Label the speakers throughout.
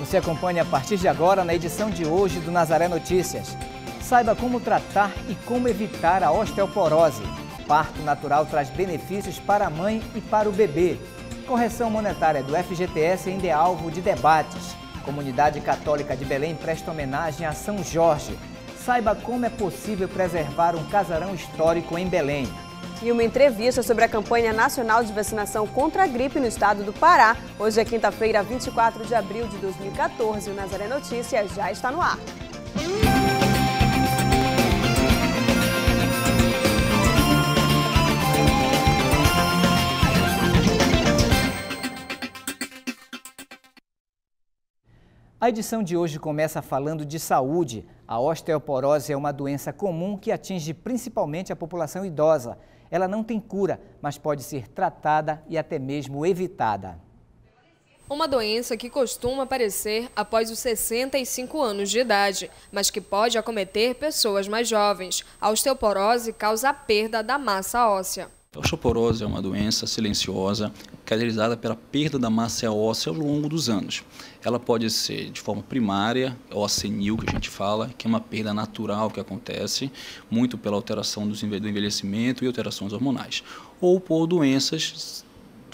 Speaker 1: Você acompanha a partir de agora na edição de hoje do Nazaré Notícias. Saiba como tratar e como evitar a osteoporose. Parto natural traz benefícios para a mãe e para o bebê. Correção monetária do FGTS ainda é alvo de debates. Comunidade Católica de Belém presta homenagem a São Jorge. Saiba como é possível preservar um casarão histórico em Belém e uma entrevista sobre a
Speaker 2: campanha nacional de vacinação contra a gripe no estado do Pará. Hoje é quinta-feira, 24 de abril de 2014. O Nazaré Notícias já está no ar.
Speaker 1: A edição de hoje começa falando de saúde. A osteoporose é uma doença comum que atinge principalmente a população idosa. Ela não tem cura, mas pode ser tratada e até mesmo evitada.
Speaker 3: Uma doença que costuma aparecer após os 65 anos de idade, mas que pode acometer pessoas mais jovens. A osteoporose causa a perda da massa óssea.
Speaker 4: A Osteoporose é uma doença silenciosa caracterizada pela perda da massa óssea ao longo dos anos. Ela pode ser de forma primária, senil, que a gente fala, que é uma perda natural que acontece, muito pela alteração do envelhecimento e alterações hormonais, ou por doenças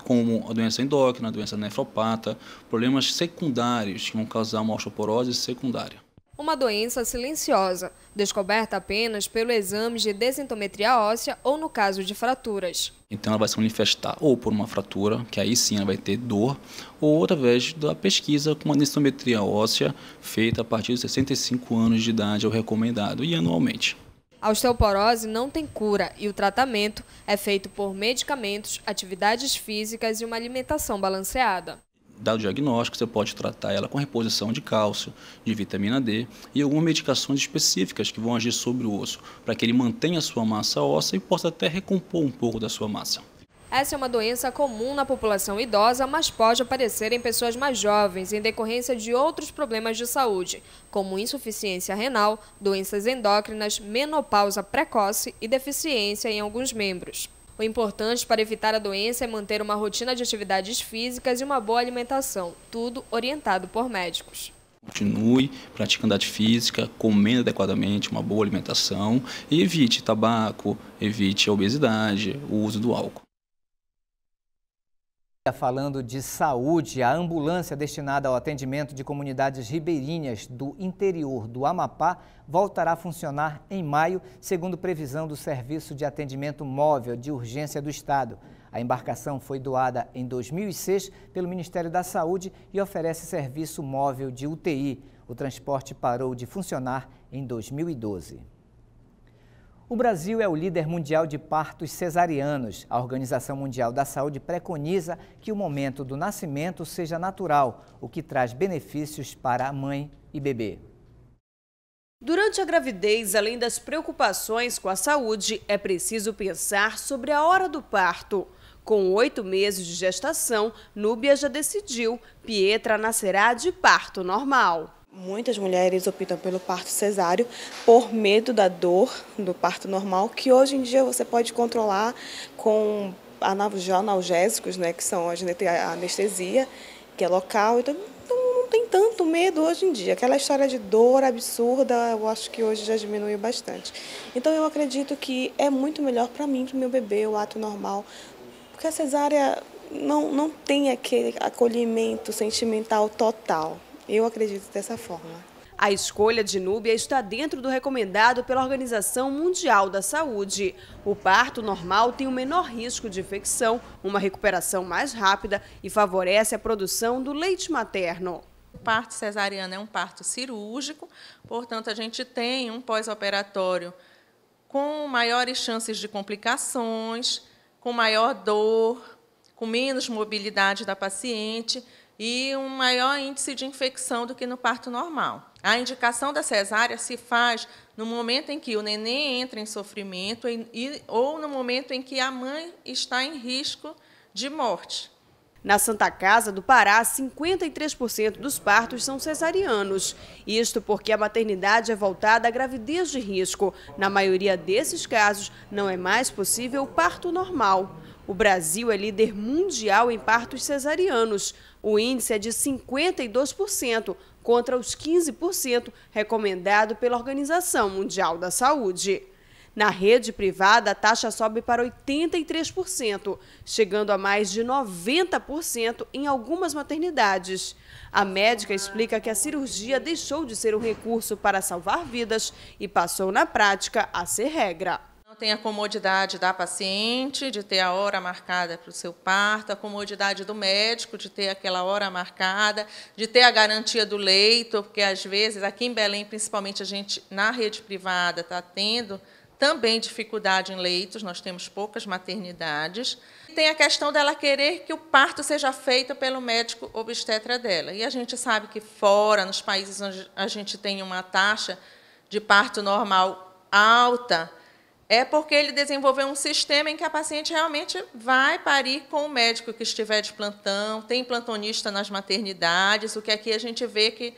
Speaker 4: como a doença endócrina, a doença nefropata, problemas secundários que vão causar uma osteoporose secundária
Speaker 3: uma doença silenciosa, descoberta apenas pelo exame de desintometria óssea ou no caso de fraturas.
Speaker 4: Então ela vai se manifestar ou por uma fratura, que aí sim ela vai ter dor, ou através da pesquisa com uma densitometria óssea feita a partir dos 65 anos de idade é o recomendado e anualmente.
Speaker 3: A osteoporose não tem cura e o tratamento é feito por medicamentos, atividades físicas e uma alimentação balanceada
Speaker 4: dado o diagnóstico, você pode tratar ela com reposição de cálcio, de vitamina D e algumas medicações específicas que vão agir sobre o osso, para que ele mantenha a sua massa óssea e possa até recompor um pouco da sua massa.
Speaker 3: Essa é uma doença comum na população idosa, mas pode aparecer em pessoas mais jovens em decorrência de outros problemas de saúde, como insuficiência renal, doenças endócrinas, menopausa precoce e deficiência em alguns membros. O importante para evitar a doença é manter uma rotina de atividades físicas e uma boa alimentação, tudo orientado por médicos.
Speaker 4: Continue praticando atividade física, comendo adequadamente, uma boa alimentação e evite tabaco, evite a obesidade, o uso do álcool.
Speaker 1: Falando de saúde, a ambulância destinada ao atendimento de comunidades ribeirinhas do interior do Amapá voltará a funcionar em maio, segundo previsão do Serviço de Atendimento Móvel de Urgência do Estado. A embarcação foi doada em 2006 pelo Ministério da Saúde e oferece serviço móvel de UTI. O transporte parou de funcionar em 2012. O Brasil é o líder mundial de partos cesarianos. A Organização Mundial da Saúde preconiza que o momento do nascimento seja natural, o que traz benefícios para a mãe e bebê.
Speaker 2: Durante a gravidez, além das preocupações com a saúde, é preciso pensar sobre a hora do parto. Com oito meses de gestação, Núbia já decidiu, Pietra nascerá de parto normal. Muitas mulheres optam pelo parto cesáreo por medo da dor do parto normal, que hoje em dia você pode controlar com analgésicos, né, que são a anestesia, que é local, então não tem tanto medo hoje em dia. Aquela história de dor absurda, eu acho que hoje já diminuiu bastante. Então eu acredito que é muito melhor para mim, para o meu bebê, o ato normal, porque a cesárea não, não tem aquele acolhimento sentimental total. Eu acredito dessa forma. A escolha de Núbia está dentro do recomendado pela Organização Mundial da Saúde. O parto normal tem o um menor risco de infecção, uma recuperação mais rápida e favorece a produção do leite materno.
Speaker 5: O parto cesariano é um parto cirúrgico, portanto, a gente tem um pós-operatório com maiores chances de complicações, com maior dor, com menos mobilidade da paciente e um maior índice de infecção do que no parto normal. A indicação da cesárea se faz no momento em que o neném entra em sofrimento e, ou no momento em que a mãe está em risco de morte.
Speaker 2: Na Santa Casa do Pará, 53% dos partos são cesarianos. Isto porque a maternidade é voltada à gravidez de risco. Na maioria desses casos, não é mais possível o parto normal. O Brasil é líder mundial em partos cesarianos o índice é de 52% contra os 15% recomendado pela Organização Mundial da Saúde. Na rede privada, a taxa sobe para 83%, chegando a mais de 90% em algumas maternidades. A médica explica que a cirurgia deixou de ser um recurso para salvar vidas e passou, na prática, a ser regra
Speaker 5: tem a comodidade da paciente de ter a hora marcada para o seu parto, a comodidade do médico de ter aquela hora marcada, de ter a garantia do leito, porque às vezes aqui em Belém, principalmente a gente na rede privada está tendo também dificuldade em leitos, nós temos poucas maternidades. Tem a questão dela querer que o parto seja feito pelo médico obstetra dela. E a gente sabe que fora, nos países onde a gente tem uma taxa de parto normal alta, é porque ele desenvolveu um sistema em que a paciente realmente vai parir com o médico que estiver de plantão, tem plantonista nas maternidades, o que aqui a gente vê que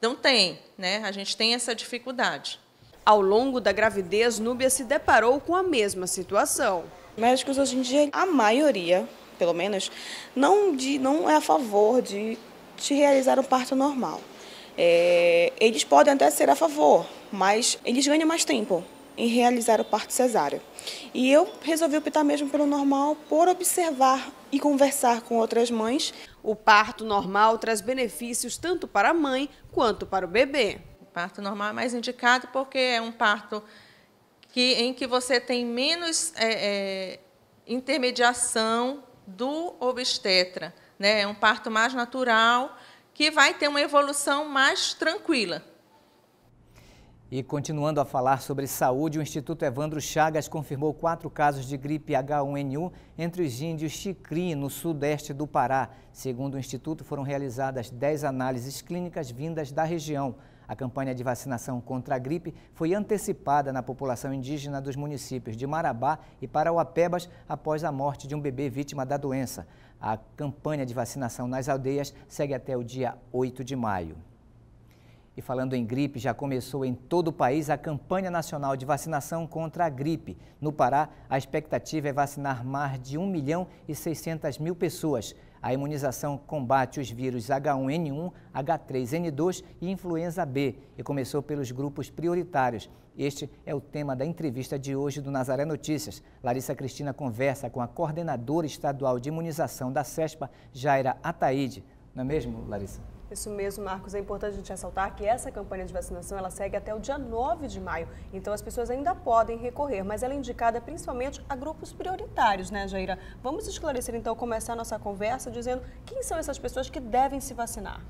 Speaker 5: não tem, né? A gente tem essa dificuldade. Ao longo
Speaker 2: da gravidez, Núbia se deparou com a mesma situação. Médicos hoje em dia, a maioria, pelo menos, não, de, não é a favor de te realizar um parto normal. É, eles podem até ser a favor, mas eles ganham mais tempo em realizar o parto cesárea. E eu resolvi optar mesmo pelo normal por observar e conversar com outras mães. O parto normal traz benefícios
Speaker 5: tanto para a mãe quanto para o bebê. O parto normal é mais indicado porque é um parto que, em que você tem menos é, é, intermediação do obstetra. Né? É um parto mais natural que vai ter uma evolução mais tranquila.
Speaker 1: E continuando a falar sobre saúde, o Instituto Evandro Chagas confirmou quatro casos de gripe H1N1 entre os índios Chicri, no sudeste do Pará. Segundo o Instituto, foram realizadas dez análises clínicas vindas da região. A campanha de vacinação contra a gripe foi antecipada na população indígena dos municípios de Marabá e Parauapebas após a morte de um bebê vítima da doença. A campanha de vacinação nas aldeias segue até o dia 8 de maio. E falando em gripe, já começou em todo o país a campanha nacional de vacinação contra a gripe. No Pará, a expectativa é vacinar mais de 1 milhão e 600 mil pessoas. A imunização combate os vírus H1N1, H3N2 e influenza B e começou pelos grupos prioritários. Este é o tema da entrevista de hoje do Nazaré Notícias. Larissa Cristina conversa com a coordenadora estadual de imunização da CESPA, Jaira Ataide. Não é mesmo, Larissa?
Speaker 2: Isso mesmo, Marcos. É importante a gente ressaltar que essa campanha de vacinação ela segue até o dia 9 de maio. Então as pessoas ainda podem recorrer, mas ela é indicada principalmente a grupos prioritários, né, Jaira? Vamos esclarecer então, começar é a nossa conversa dizendo quem são essas pessoas que devem se vacinar.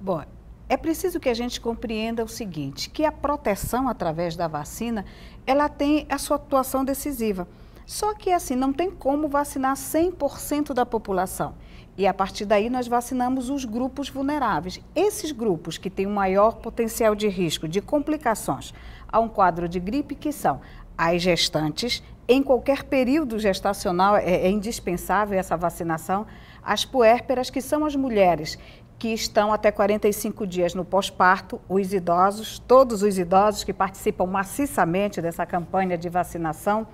Speaker 6: Bom, é preciso que a gente compreenda o seguinte, que a proteção através da vacina, ela tem a sua atuação decisiva. Só que assim, não tem como vacinar 100% da população. E a partir daí nós vacinamos os grupos vulneráveis. Esses grupos que têm o maior potencial de risco de complicações a um quadro de gripe, que são as gestantes, em qualquer período gestacional é, é indispensável essa vacinação, as puérperas, que são as mulheres que estão até 45 dias no pós-parto, os idosos, todos os idosos que participam maciçamente dessa campanha de vacinação,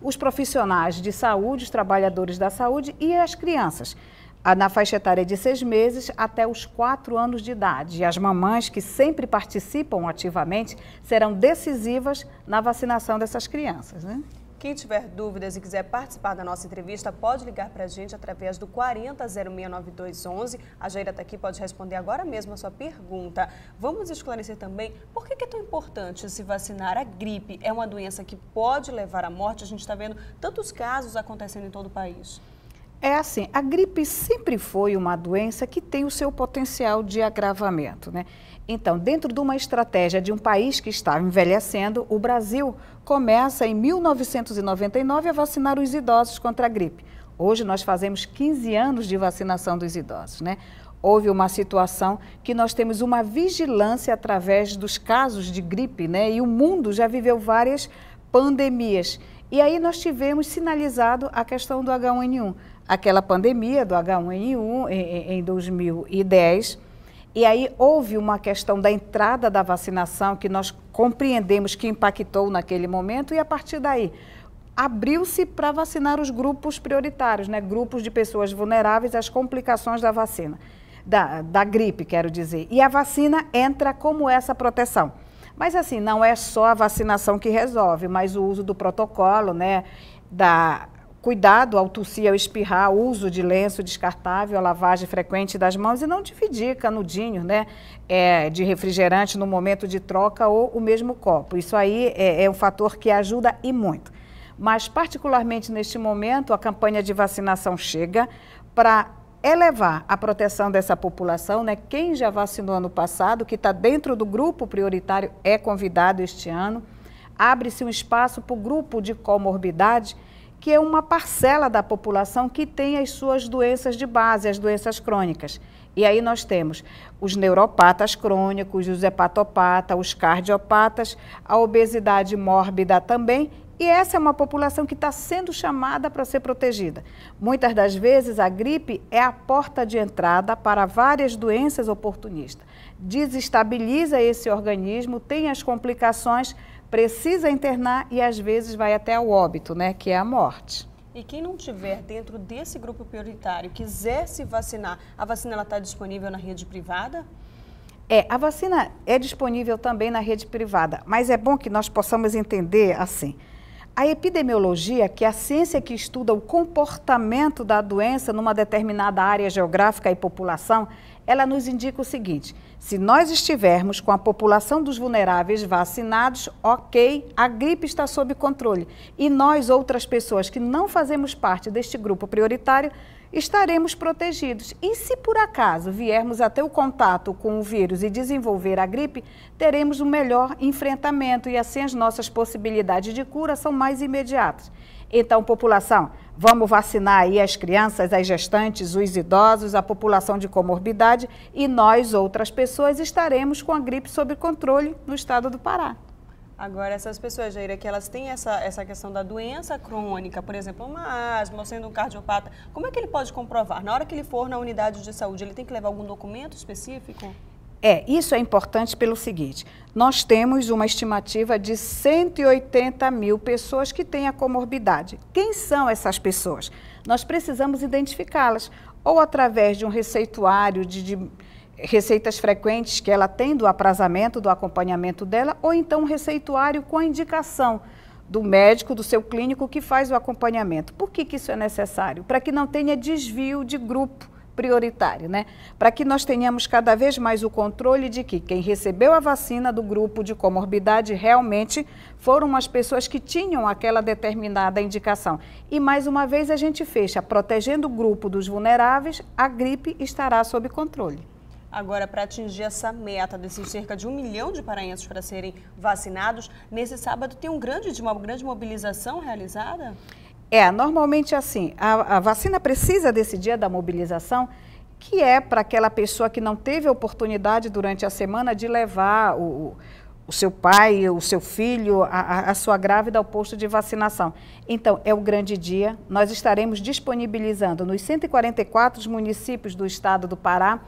Speaker 6: os profissionais de saúde, os trabalhadores da saúde e as crianças na faixa etária de seis meses até os quatro anos de idade. E as mamães que sempre participam ativamente serão decisivas na vacinação dessas crianças. Né?
Speaker 2: Quem tiver dúvidas e quiser participar da nossa entrevista, pode ligar para a gente através do 40069211. A Jaira está aqui, pode responder agora mesmo a sua pergunta. Vamos esclarecer também por que é tão importante se vacinar. A gripe é uma doença que pode levar à morte. A gente está vendo tantos casos acontecendo em todo o país.
Speaker 6: É assim, a gripe sempre foi uma doença que tem o seu potencial de agravamento, né? Então, dentro de uma estratégia de um país que está envelhecendo, o Brasil começa em 1999 a vacinar os idosos contra a gripe. Hoje nós fazemos 15 anos de vacinação dos idosos, né? Houve uma situação que nós temos uma vigilância através dos casos de gripe, né? E o mundo já viveu várias pandemias. E aí nós tivemos sinalizado a questão do H1N1 aquela pandemia do H1N1 em, 2010. E aí houve uma questão da entrada da vacinação que nós compreendemos que impactou naquele momento e a partir daí abriu-se para vacinar os grupos prioritários, né? grupos de pessoas vulneráveis às complicações da vacina, da, da gripe, quero dizer. E a vacina entra como essa proteção. Mas assim, não é só a vacinação que resolve, mas o uso do protocolo, né? Da cuidado ao tossir, ao espirrar, uso de lenço descartável, a lavagem frequente das mãos e não dividir canudinhos né, é, de refrigerante no momento de troca ou o mesmo copo. Isso aí é, é um fator que ajuda e muito. Mas, particularmente neste momento, a campanha de vacinação chega para elevar a proteção dessa população, né? Quem já vacinou ano passado, que está dentro do grupo prioritário, é convidado este ano. Abre-se um espaço para o grupo de comorbidade que é uma parcela da população que tem as suas doenças de base, as doenças crônicas. E aí nós temos os neuropatas crônicos, os hepatopatas, os cardiopatas, a obesidade mórbida também. E essa é uma população que está sendo chamada para ser protegida. Muitas das vezes a gripe é a porta de entrada para várias doenças oportunistas. Desestabiliza esse organismo, tem as complicações, precisa internar e às vezes vai até o óbito, né, que é a morte.
Speaker 2: E quem não tiver dentro desse grupo prioritário, quiser se vacinar, a vacina está disponível na rede privada?
Speaker 6: É, a vacina é disponível também na rede privada, mas é bom que nós possamos entender assim. A epidemiologia, que é a ciência que estuda o comportamento da doença numa determinada área geográfica e população, ela nos indica o seguinte: se nós estivermos com a população dos vulneráveis vacinados, ok, a gripe está sob controle. E nós, outras pessoas que não fazemos parte deste grupo prioritário, estaremos protegidos. E se por acaso viermos até o contato com o vírus e desenvolver a gripe, teremos um melhor enfrentamento e assim as nossas possibilidades de cura são mais imediatas. Então, população, vamos vacinar aí as crianças, as gestantes, os idosos, a população de comorbidade e nós, outras pessoas, estaremos com a gripe sob controle no estado do Pará.
Speaker 2: Agora, essas pessoas, Jaira, que elas têm essa, essa questão da doença crônica, por exemplo, uma asma, ou sendo um cardiopata, como é que ele pode comprovar? Na hora que ele for na unidade de saúde, ele tem que levar algum documento específico?
Speaker 6: É, isso é importante pelo seguinte: nós temos uma estimativa de 180 mil pessoas que têm a comorbidade. Quem são essas pessoas? Nós precisamos identificá-las, ou através de um receituário de, de receitas frequentes que ela tem do aprazamento, do acompanhamento dela, ou então um receituário com a indicação do médico, do seu clínico que faz o acompanhamento. Por que, que isso é necessário? Para que não tenha desvio de grupo prioritário, né? Para que nós tenhamos cada vez mais o controle de que quem recebeu a vacina do grupo de comorbidade realmente foram as pessoas que tinham aquela determinada indicação. E mais uma vez a gente fecha, protegendo o grupo dos vulneráveis, a gripe estará sob controle.
Speaker 2: Agora, para atingir essa meta desses cerca de um milhão de paraenses para serem vacinados, nesse sábado tem um grande, uma grande mobilização realizada?
Speaker 6: É, normalmente assim, a, a vacina precisa desse dia da mobilização, que é para aquela pessoa que não teve a oportunidade durante a semana de levar o, o seu pai, o seu filho, a, a, sua grávida ao posto de vacinação. Então, é o grande dia. Nós estaremos disponibilizando nos 144 municípios do estado do Pará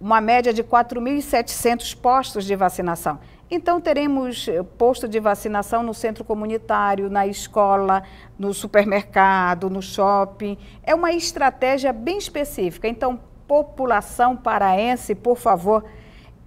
Speaker 6: uma média de 4.700 postos de vacinação. Então, teremos eh, posto de vacinação no centro comunitário, na escola, no supermercado, no shopping. É uma estratégia bem específica. Então, população paraense, por favor,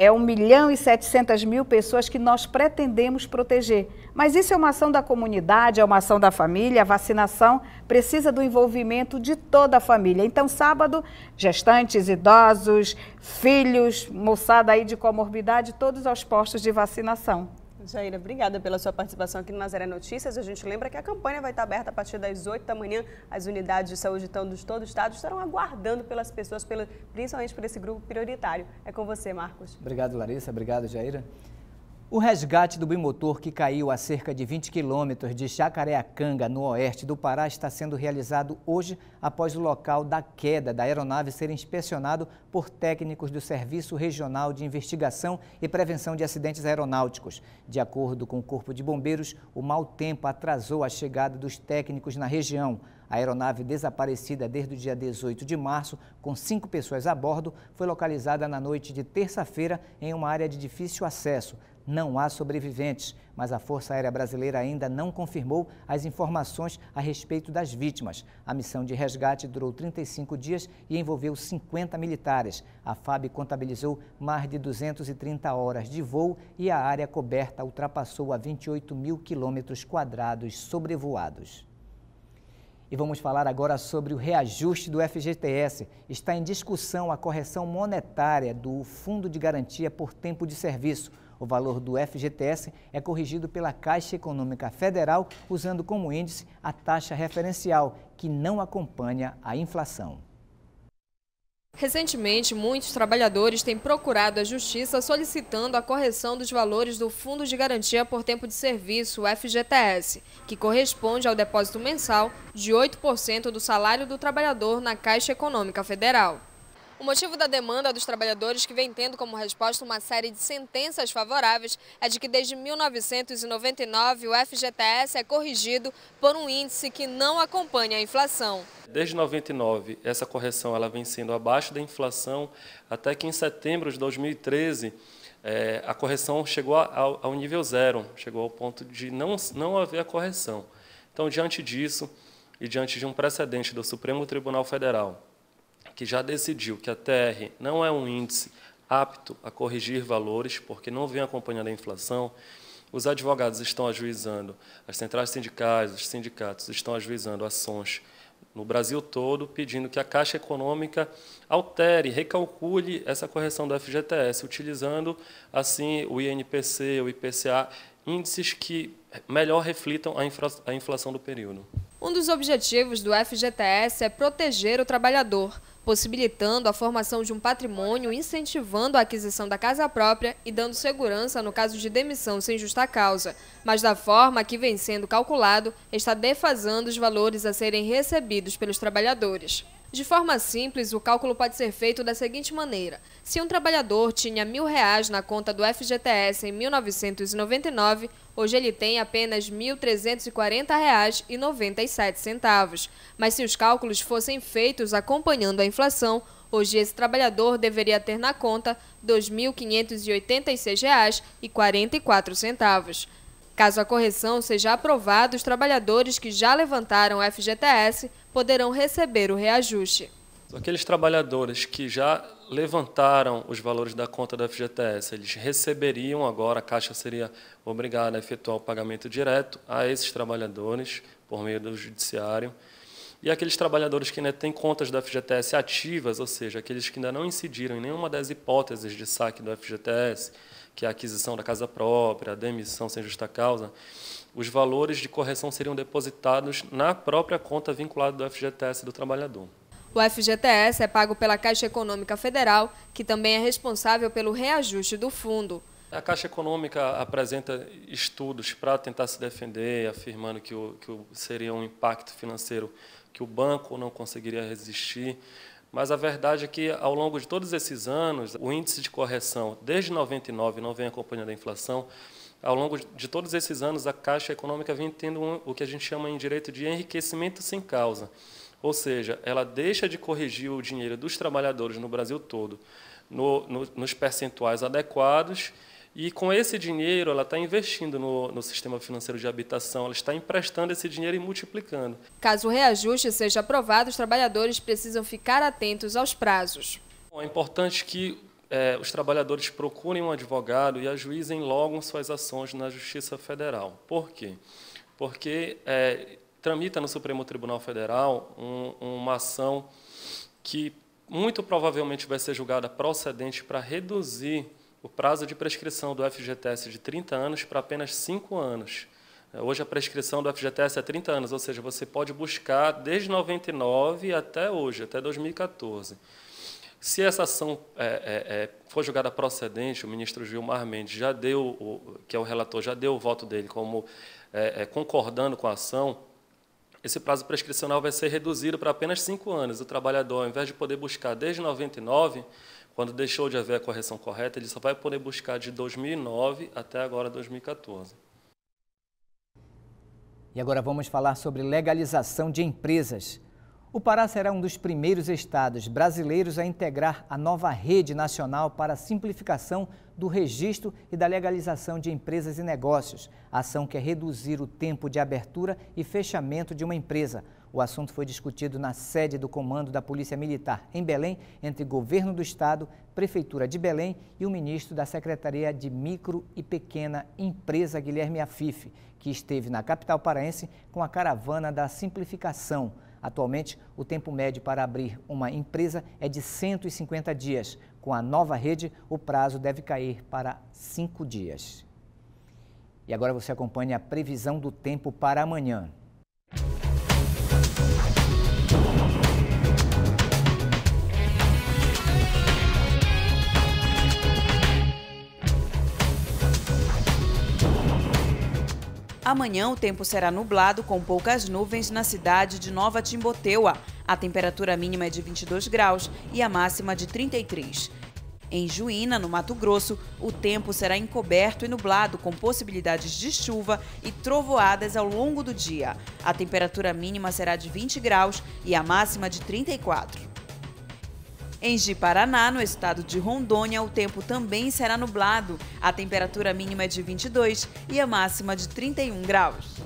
Speaker 6: é 1 milhão e 700 mil pessoas que nós pretendemos proteger. Mas isso é uma ação da comunidade, é uma ação da família. A vacinação precisa do envolvimento de toda a família. Então, sábado, gestantes, idosos, filhos, moçada aí de comorbidade, todos aos postos de vacinação.
Speaker 2: Jaira, obrigada pela sua participação aqui no Nazaré Notícias. A gente lembra que a campanha vai estar aberta a partir das 8 da manhã. As unidades de saúde então, de todo o estado estarão aguardando pelas pessoas, principalmente por esse grupo prioritário. É com você,
Speaker 1: Marcos. Obrigado, Larissa. Obrigado, Jaira. O resgate do bimotor que caiu a cerca de 20 quilômetros de Jacareacanga, no oeste do Pará, está sendo realizado hoje após o local da queda da aeronave ser inspecionado por técnicos do Serviço Regional de Investigação e Prevenção de Acidentes Aeronáuticos. De acordo com o Corpo de Bombeiros, o mau tempo atrasou a chegada dos técnicos na região. A aeronave desaparecida desde o dia 18 de março, com cinco pessoas a bordo, foi localizada na noite de terça-feira em uma área de difícil acesso não há sobreviventes, mas a Força Aérea Brasileira ainda não confirmou as informações a respeito das vítimas. A missão de resgate durou 35 dias e envolveu 50 militares. A FAB contabilizou mais de 230 horas de voo e a área coberta ultrapassou a 28 mil quilômetros quadrados sobrevoados. E vamos falar agora sobre o reajuste do FGTS. Está em discussão a correção monetária do Fundo de Garantia por Tempo de Serviço. O valor do FGTS é corrigido pela Caixa Econômica Federal, usando como índice a taxa referencial, que não acompanha a inflação.
Speaker 3: Recentemente, muitos trabalhadores têm procurado a Justiça solicitando a correção dos valores do Fundo de Garantia por Tempo de Serviço, FGTS, que corresponde ao depósito mensal de 8% do salário do trabalhador na Caixa Econômica Federal. O motivo da demanda dos trabalhadores, que vem tendo como resposta uma série de sentenças favoráveis, é de que desde 1999 o FGTS é corrigido por um índice que não acompanha a inflação.
Speaker 7: Desde 99, essa correção ela vem sendo abaixo da inflação, até que em setembro de 2013 é, a correção chegou ao, ao nível zero, chegou ao ponto de não, não haver a correção. Então, diante disso e diante de um precedente do Supremo Tribunal Federal, que já decidiu que a TR não é um índice apto a corrigir valores, porque não vem acompanhando a inflação, os advogados estão ajuizando, as centrais sindicais, os sindicatos estão ajuizando ações no Brasil todo, pedindo que a Caixa Econômica altere, recalcule essa correção do FGTS, utilizando, assim, o INPC, o IPCA, índices que melhor reflitam a, inflação do período.
Speaker 3: Um dos objetivos do FGTS é proteger o trabalhador, possibilitando a formação de um patrimônio, incentivando a aquisição da casa própria e dando segurança no caso de demissão sem justa causa, mas da forma que vem sendo calculado, está defasando os valores a serem recebidos pelos trabalhadores. De forma simples, o cálculo pode ser feito da seguinte maneira. Se um trabalhador tinha mil reais na conta do FGTS em 1999, hoje ele tem apenas R$ 1.340,97. Mas se os cálculos fossem feitos acompanhando a inflação, hoje esse trabalhador deveria ter na conta R$ 2.586,44. Caso a correção seja aprovada, os trabalhadores que já levantaram o FGTS poderão receber o reajuste.
Speaker 7: Aqueles trabalhadores que já levantaram os valores da conta da FGTS, eles receberiam agora, a Caixa seria obrigada a efetuar o pagamento direto a esses trabalhadores por meio do Judiciário. E aqueles trabalhadores que ainda têm contas da FGTS ativas, ou seja, aqueles que ainda não incidiram em nenhuma das hipóteses de saque do FGTS, que é a aquisição da casa própria, a demissão sem justa causa, os valores de correção seriam depositados na própria conta vinculada do FGTS do trabalhador.
Speaker 3: O FGTS é pago pela Caixa Econômica Federal, que também é responsável pelo reajuste do fundo.
Speaker 7: A Caixa Econômica apresenta estudos para tentar se defender, afirmando que, o, que seria um impacto financeiro que o banco não conseguiria resistir. Mas a verdade é que, ao longo de todos esses anos, o índice de correção, desde 99, não vem acompanhando a inflação, ao longo de todos esses anos, a Caixa Econômica vem tendo um, o que a gente chama em direito de enriquecimento sem causa. Ou seja, ela deixa de corrigir o dinheiro dos trabalhadores no Brasil todo no, no, nos percentuais adequados e com esse dinheiro, ela está investindo no, no, sistema financeiro de habitação, ela está emprestando esse dinheiro e multiplicando.
Speaker 3: Caso o reajuste seja aprovado, os trabalhadores precisam ficar atentos aos prazos.
Speaker 7: Bom, é importante que é, os trabalhadores procurem um advogado e ajuizem logo suas ações na Justiça Federal. Por quê? Porque é, tramita no Supremo Tribunal Federal um, uma ação que muito provavelmente vai ser julgada procedente para reduzir o prazo de prescrição do FGTS de 30 anos para apenas 5 anos. É, hoje a prescrição do FGTS é 30 anos, ou seja, você pode buscar desde 99 até hoje, até 2014. Se essa ação é, é, é, for julgada procedente, o ministro Gilmar Mendes já deu, o, que é o relator, já deu o voto dele como é, é concordando com a ação, esse prazo prescricional vai ser reduzido para apenas cinco anos. O trabalhador, ao invés de poder buscar desde 99, quando deixou de haver a correção correta, ele só vai poder buscar de 2009 até agora 2014.
Speaker 1: E agora vamos falar sobre legalização de empresas. O Pará será um dos primeiros estados brasileiros a integrar a nova rede nacional para a simplificação do registro e da legalização de empresas e negócios. A ação quer é reduzir o tempo de abertura e fechamento de uma empresa. O assunto foi discutido na sede do Comando da Polícia Militar em Belém, entre governo do estado, prefeitura de Belém e o ministro da Secretaria de Micro e Pequena Empresa, Guilherme Afife, que esteve na capital paraense com a caravana da simplificação. Atualmente, o tempo médio para abrir uma empresa é de 150 dias. Com a nova rede, o prazo deve cair para 5 dias. E agora você acompanha a previsão do tempo para amanhã.
Speaker 2: Amanhã o tempo será nublado com poucas nuvens na cidade de Nova Timboteua. A temperatura mínima é de 22 graus e a máxima de 33. Em Juína, no Mato Grosso, o tempo será encoberto e nublado, com possibilidades de chuva e trovoadas ao longo do dia. A temperatura mínima será de 20 graus e a máxima de 34. Em Jiparaná, no estado de Rondônia, o tempo também será nublado. A temperatura mínima é de 22 e a máxima de 31 graus.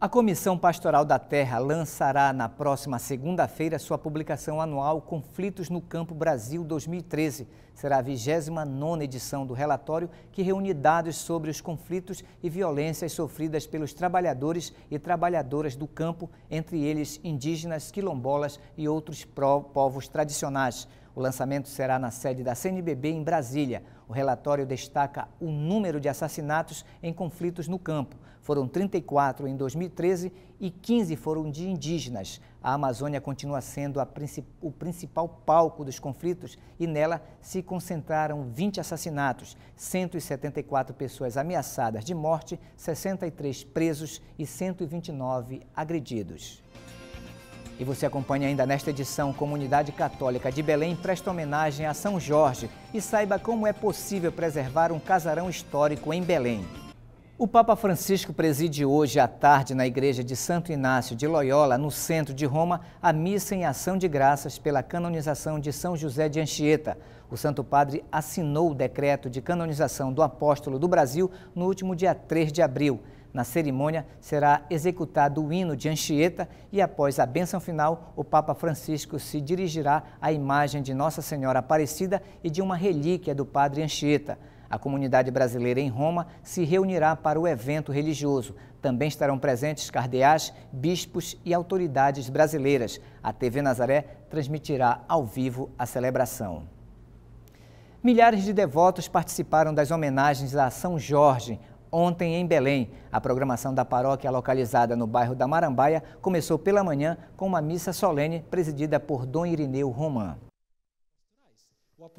Speaker 1: A Comissão Pastoral da Terra lançará na próxima segunda-feira sua publicação anual Conflitos no Campo Brasil 2013. Será a 29 edição do relatório que reúne dados sobre os conflitos e violências sofridas pelos trabalhadores e trabalhadoras do campo, entre eles indígenas, quilombolas e outros povos tradicionais. O lançamento será na sede da CNBB em Brasília. O relatório destaca o número de assassinatos em conflitos no campo foram 34 em 2013 e 15 foram de indígenas. A Amazônia continua sendo o principal palco dos conflitos e nela se concentraram 20 assassinatos, 174 pessoas ameaçadas de morte, 63 presos e 129 agredidos. E você acompanha ainda nesta edição Comunidade Católica de Belém presta homenagem a São Jorge e saiba como é possível preservar um casarão histórico em Belém. O Papa Francisco preside hoje à tarde na igreja de Santo Inácio de Loyola, no centro de Roma, a missa em ação de graças pela canonização de São José de Anchieta. O Santo Padre assinou o decreto de canonização do apóstolo do Brasil no último dia 3 de abril. Na cerimônia será executado o hino de Anchieta e após a bênção final, o Papa Francisco se dirigirá à imagem de Nossa Senhora Aparecida e de uma relíquia do Padre Anchieta. A comunidade brasileira em Roma se reunirá para o evento religioso. Também estarão presentes cardeais, bispos e autoridades brasileiras. A TV Nazaré transmitirá ao vivo a celebração. Milhares de devotos participaram das homenagens a São Jorge, ontem em Belém. A programação da paróquia localizada no bairro da Marambaia começou pela manhã com uma missa solene presidida por Dom Irineu Romano.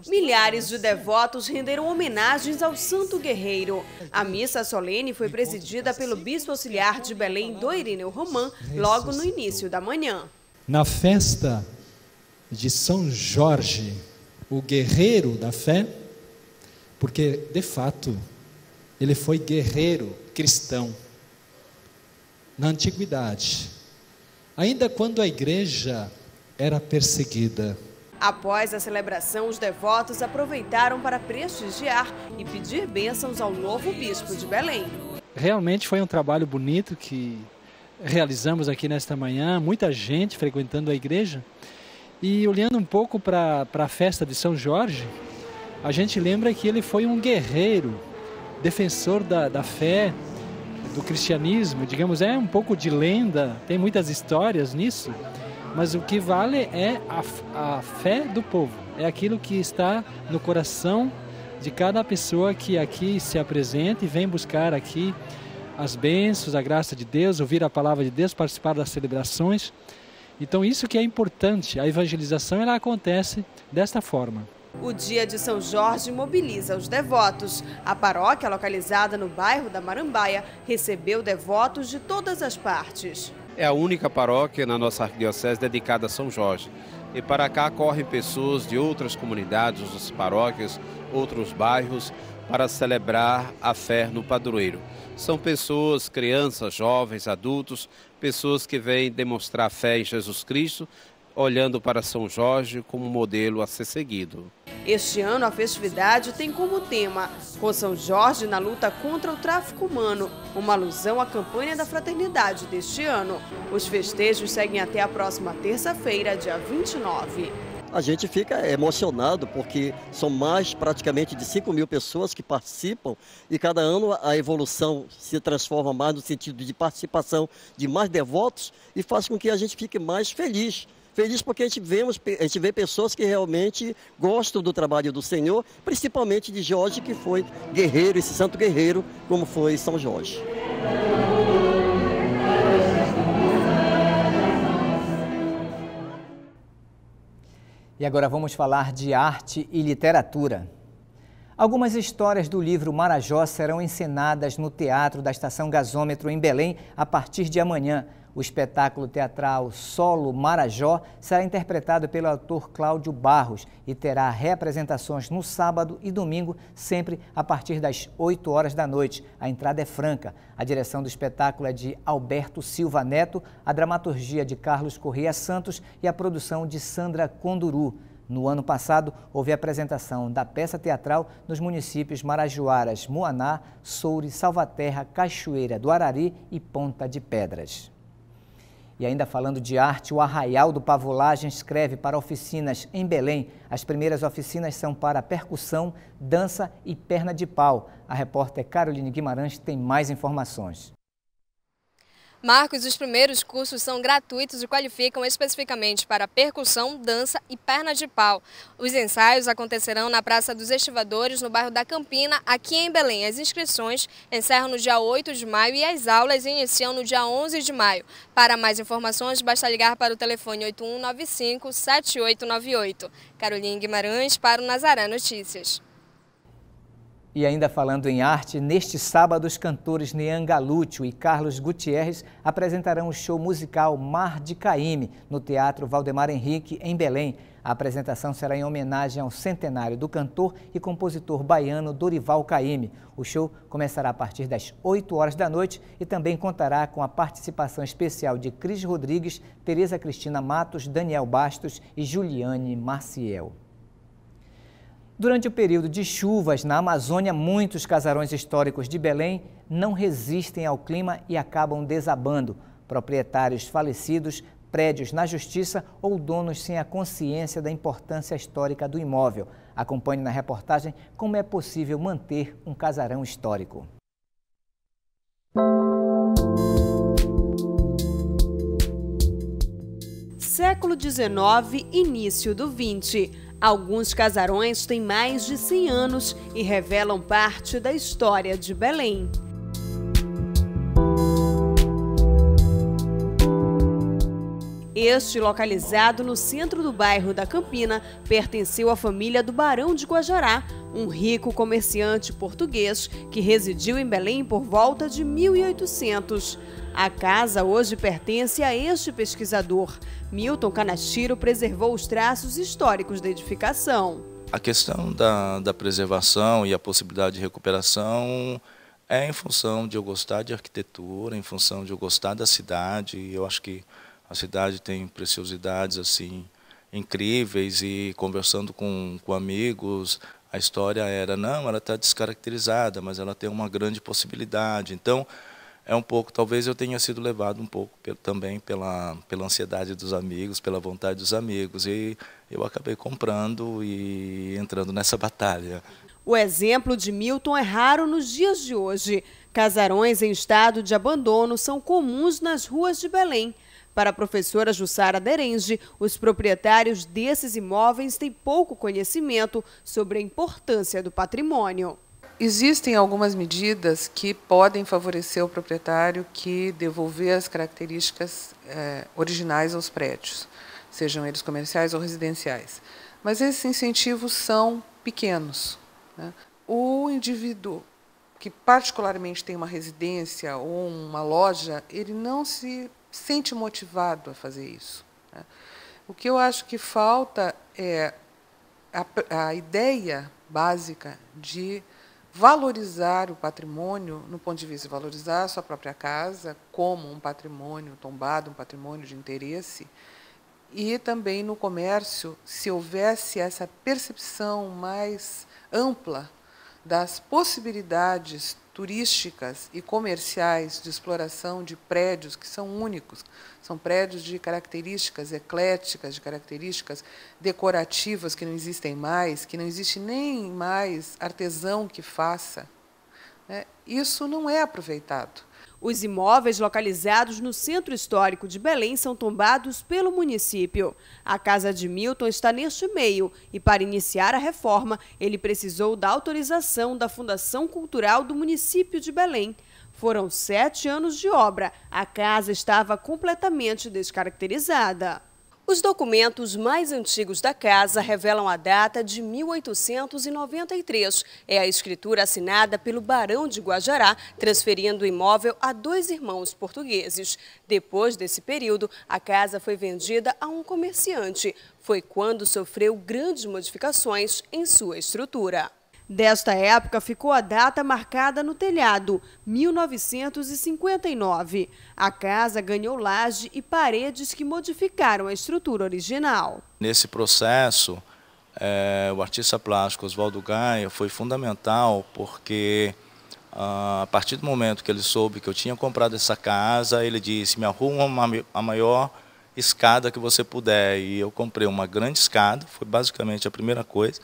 Speaker 2: Milhares de devotos renderam homenagens ao santo guerreiro. A missa solene foi presidida pelo bispo auxiliar de Belém, do Irineu Romã, logo no início da manhã.
Speaker 8: Na festa de São Jorge, o guerreiro da fé, porque de fato ele foi guerreiro cristão na antiguidade, ainda quando a igreja era perseguida
Speaker 2: Após a celebração, os devotos aproveitaram para prestigiar e pedir bênçãos ao novo bispo de Belém.
Speaker 8: Realmente foi um trabalho bonito que realizamos aqui nesta manhã, muita gente frequentando a igreja. E olhando um pouco para a festa de São Jorge, a gente lembra que ele foi um guerreiro, defensor da, da fé, do cristianismo, digamos, é um pouco de lenda, tem muitas histórias nisso mas o que vale é a, a fé do povo, é aquilo que está no coração de cada pessoa que aqui se apresenta e vem buscar aqui as bênçãos, a graça de Deus, ouvir a palavra de Deus, participar das celebrações. Então isso que é importante, a evangelização ela acontece desta forma.
Speaker 2: O Dia de São Jorge mobiliza os devotos. A paróquia, localizada no bairro da Marambaia, recebeu devotos de todas as partes
Speaker 9: é a única paróquia na nossa arquidiocese dedicada a São Jorge. E para cá correm pessoas de outras comunidades, outras paróquias, outros bairros, para celebrar a fé no padroeiro. São pessoas, crianças, jovens, adultos, pessoas que vêm demonstrar fé em Jesus Cristo, olhando para São Jorge como modelo a ser seguido.
Speaker 2: Este ano, a festividade tem como tema Com São Jorge na luta contra o tráfico humano, uma alusão à campanha da fraternidade deste ano. Os festejos seguem até a próxima terça-feira, dia 29.
Speaker 1: A gente fica emocionado porque são mais praticamente de 5 mil pessoas que participam e cada ano a evolução se transforma mais no sentido de participação de mais devotos e faz com que a gente fique mais feliz Feliz porque a gente, vemos, a gente vê pessoas que realmente gostam do trabalho do Senhor, principalmente de Jorge, que foi guerreiro, esse santo guerreiro, como foi São Jorge. E agora vamos falar de arte e literatura. Algumas histórias do livro Marajó serão encenadas no Teatro da Estação Gasômetro em Belém a partir de amanhã. O espetáculo teatral Solo Marajó será interpretado pelo ator Cláudio Barros e terá representações no sábado e domingo, sempre a partir das 8 horas da noite. A entrada é franca. A direção do espetáculo é de Alberto Silva Neto, a dramaturgia de Carlos Corrêa Santos e a produção de Sandra Conduru. No ano passado, houve apresentação da peça teatral nos municípios Marajoaras, Moaná, Soure, Salvaterra, Cachoeira do Arari e Ponta de Pedras. E ainda falando de arte, o Arraial do Pavolagem escreve para oficinas em Belém. As primeiras oficinas são para percussão, dança e perna de pau. A repórter Caroline Guimarães tem mais informações.
Speaker 3: Marcos, os primeiros cursos são gratuitos e qualificam especificamente para percussão, dança e perna de pau. Os ensaios acontecerão na Praça dos Estivadores, no bairro da Campina, aqui em Belém. As inscrições encerram no dia 8 de maio e as aulas iniciam no dia 11 de maio. Para mais informações, basta ligar para o telefone 8195 7898. Carolina Guimarães para o Nazaré Notícias.
Speaker 1: E ainda falando em arte, neste sábado os cantores Nean Galúcio e Carlos Gutierrez apresentarão o show musical Mar de Caime no Teatro Valdemar Henrique, em Belém. A apresentação será em homenagem ao centenário do cantor e compositor baiano Dorival Caime. O show começará a partir das 8 horas da noite e também contará com a participação especial de Cris Rodrigues, Tereza Cristina Matos, Daniel Bastos e Juliane Marciel. Durante o período de chuvas na Amazônia, muitos casarões históricos de Belém não resistem ao clima e acabam desabando. Proprietários falecidos, prédios na justiça ou donos sem a consciência da importância histórica do imóvel. Acompanhe na reportagem como é possível manter um casarão histórico.
Speaker 2: Século XIX, início do XX. Alguns casarões têm mais de 100 anos e revelam parte da história de Belém. Este, localizado no centro do bairro da Campina, pertenceu à família do Barão de Guajará, um rico comerciante português que residiu em Belém por volta de 1800. A casa hoje pertence a este pesquisador. Milton Canastiro preservou os traços históricos da edificação.
Speaker 9: A questão da, da preservação e a possibilidade de recuperação é em função de eu gostar de arquitetura, em função de eu gostar da cidade. Eu acho que a cidade tem preciosidades assim incríveis e conversando com, com amigos, a história era, não, ela está descaracterizada, mas ela tem uma grande possibilidade. Então, é um pouco, talvez eu tenha sido levado um pouco também pela, pela ansiedade dos amigos, pela vontade dos amigos. E eu acabei comprando e entrando nessa batalha.
Speaker 2: O exemplo de Milton é raro nos dias de hoje. Casarões em estado de abandono são comuns nas ruas de Belém. Para a professora Jussara Derenge, os proprietários desses imóveis têm pouco conhecimento sobre a importância do
Speaker 10: patrimônio. Existem algumas medidas que podem favorecer o proprietário que devolver as características eh, originais aos prédios, sejam eles comerciais ou residenciais. Mas esses incentivos são pequenos. Né? O indivíduo que particularmente tem uma residência ou uma loja, ele não se sente motivado a fazer isso. Né? O que eu acho que falta é a, a ideia básica de valorizar o patrimônio, no ponto de vista de valorizar a sua própria casa como um patrimônio tombado, um patrimônio de interesse, e também no comércio, se houvesse essa percepção mais ampla das possibilidades turísticas e comerciais de exploração de prédios que são únicos. São prédios de características ecléticas, de características decorativas que não existem mais, que não existe nem mais artesão que faça. Né? Isso não é aproveitado. Os
Speaker 2: imóveis localizados no centro histórico de Belém são tombados pelo município. A casa de Milton está neste meio e, para iniciar a reforma, ele precisou da autorização da Fundação Cultural do município de Belém. Foram sete anos de obra. A casa estava completamente descaracterizada. Os documentos mais antigos da casa revelam a data de 1893. É a escritura assinada pelo Barão de Guajará, transferindo o imóvel a dois irmãos portugueses. Depois desse período, a casa foi vendida a um comerciante. Foi quando sofreu grandes modificações em sua estrutura. Desta época ficou a data marcada no telhado, 1959. A casa ganhou laje e paredes que modificaram a estrutura original.
Speaker 9: Nesse processo, é, o artista plástico Oswaldo Gaia foi fundamental porque ah, a partir do momento que ele soube que eu tinha comprado essa casa, ele disse, me arruma uma, a maior escada que você puder. E eu comprei uma grande escada, foi basicamente a primeira coisa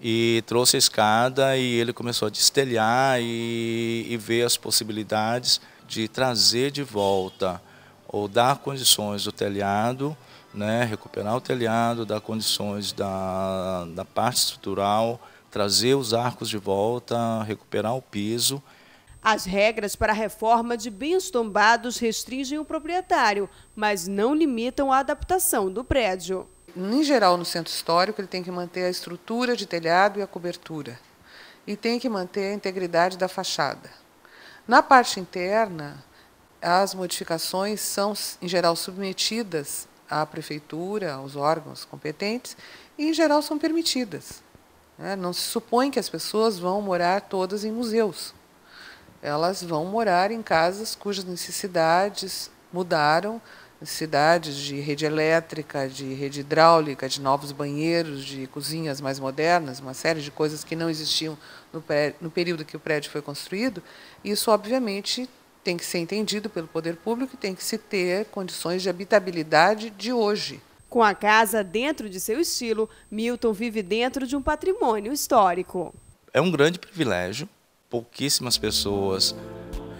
Speaker 9: e trouxe a escada e ele começou a destelhar e, e ver as possibilidades de trazer de volta ou dar condições do telhado, né, recuperar o telhado, dar condições da, da parte estrutural, trazer os arcos de volta, recuperar o piso.
Speaker 2: As regras para a reforma de bens tombados restringem o proprietário, mas não limitam a adaptação do prédio.
Speaker 10: Em geral, no centro histórico, ele tem que manter a estrutura de telhado e a cobertura. E tem que manter a integridade da fachada. Na parte interna, as modificações são, em geral, submetidas à prefeitura, aos órgãos competentes, e, em geral, são permitidas. Né? Não se supõe que as pessoas vão morar todas em museus. Elas vão morar em casas cujas necessidades mudaram cidades de rede elétrica, de rede hidráulica, de novos banheiros, de cozinhas mais modernas, uma série de coisas que não existiam no, prédio, no período que o prédio foi construído. Isso, obviamente, tem que ser entendido pelo poder público e tem que se ter condições de habitabilidade de hoje. Com a
Speaker 2: casa dentro de seu estilo, Milton vive dentro de um patrimônio histórico.
Speaker 9: É um grande privilégio, pouquíssimas pessoas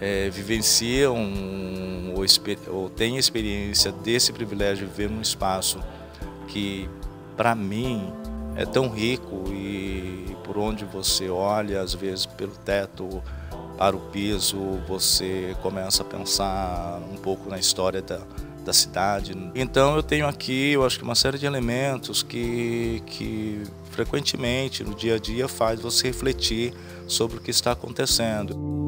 Speaker 9: é, vivenciam ou, ou têm experiência desse privilégio de viver num espaço que, para mim, é tão rico e por onde você olha, às vezes pelo teto, para o piso, você começa a pensar um pouco na história da, da cidade. Então eu tenho aqui, eu acho que uma série de elementos que, que frequentemente no dia a dia faz você refletir sobre o que está acontecendo.